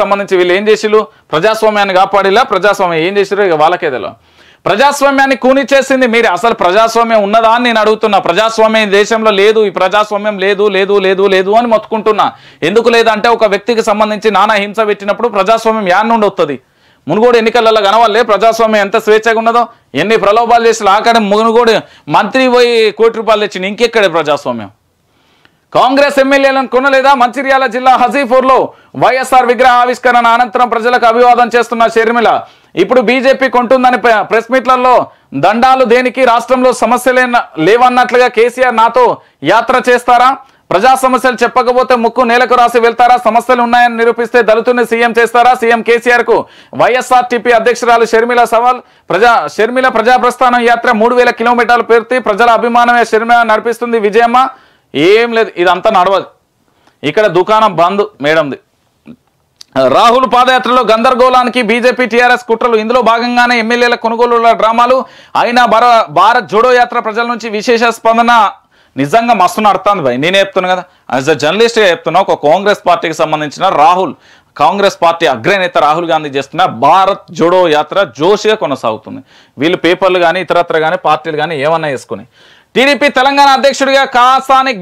సంబంధించి వీళ్ళు ఏం చేసిరు ప్రజాస్వామ్యాన్ని కాపాడిలా ప్రజాస్వామ్యం ఏం చేసిరు ఇక వాళ్ళకే తెలియదు ప్రజాస్వామ్యాన్ని కూనిచ్చేసింది మీరు అసలు ప్రజాస్వామ్యం ఉన్నదా అని నేను అడుగుతున్నా ప్రజాస్వామ్యం దేశంలో లేదు ఈ ప్రజాస్వామ్యం లేదు లేదు లేదు లేదు అని మొత్తుకుంటున్నా ఎందుకు లేదంటే ఒక వ్యక్తికి సంబంధించి నానా హింస పెట్టినప్పుడు ప్రజాస్వామ్యం యాన్ నుండి వస్తుంది మునుగోడు ఎన్నికలలో కనవాలే ప్రజాస్వామ్యం ఎంత స్వేచ్ఛగా ఉన్నదో ఎన్ని ప్రలోభాలు చేసిన ఆకాడ మునుగోడు మంత్రి పోయి కోటి రూపాయలు తెచ్చిన ఇంకెక్కడే ప్రజాస్వామ్యం కాంగ్రెస్ ఎమ్మెల్యేలను కొనలేదా మంచిర్యాల జిల్లా లో వైఎస్ఆర్ విగ్రహ ఆవిష్కరణ అనంతరం ప్రజలకు అభివాదం చేస్తున్న షర్మిల ఇప్పుడు బీజేపీ కొంటుందని ప్రెస్ మీట్లలో దండాలు దేనికి రాష్ట్రంలో సమస్యలే లేవన్నట్లుగా కేసీఆర్ నాతో యాత్ర చేస్తారా ప్రజా సమస్యలు చెప్పకపోతే ముక్కు నేలకు రాసి వెళ్తారా సమస్యలు ఉన్నాయని నిరూపిస్తే దళితుని సీఎం చేస్తారా సీఎం కేసీఆర్ కు టీపీ అధ్యక్షురాలు షర్మిల సవాల్ ప్రజా షర్మిల ప్రజాప్రస్థానం యాత్ర మూడు కిలోమీటర్లు పేర్తి ప్రజల అభిమానమే షర్మిల నడిపిస్తుంది విజయమ్మ ఏం లేదు ఇదంతా నడవదు ఇక్కడ దుకాణం బంద్ మేడంది రాహుల్ పాదయాత్రలో గందరగోళానికి బీజేపీ టీఆర్ఎస్ కుట్రలు ఇందులో భాగంగానే ఎమ్మెల్యేల కొనుగోలు డ్రామాలు అయినా భార భారత్ జోడో యాత్ర ప్రజల నుంచి విశేష స్పందన నిజంగా మస్తు నడుతుంది భయ్ నేనే చెప్తున్నాను కదా యాజ్ అ జర్నలిస్ట్గా చెప్తున్నా ఒక కాంగ్రెస్ పార్టీకి సంబంధించిన రాహుల్ కాంగ్రెస్ పార్టీ అగ్రనేత రాహుల్ గాంధీ చేస్తున్న భారత్ జోడో యాత్ర జోషిగా కొనసాగుతుంది వీళ్ళు పేపర్లు కానీ ఇతరత్ర కానీ పార్టీలు కానీ ఏమన్నా వేసుకుని టీడీపీ తెలంగాణ అధ్యక్షుడిగా కాసాని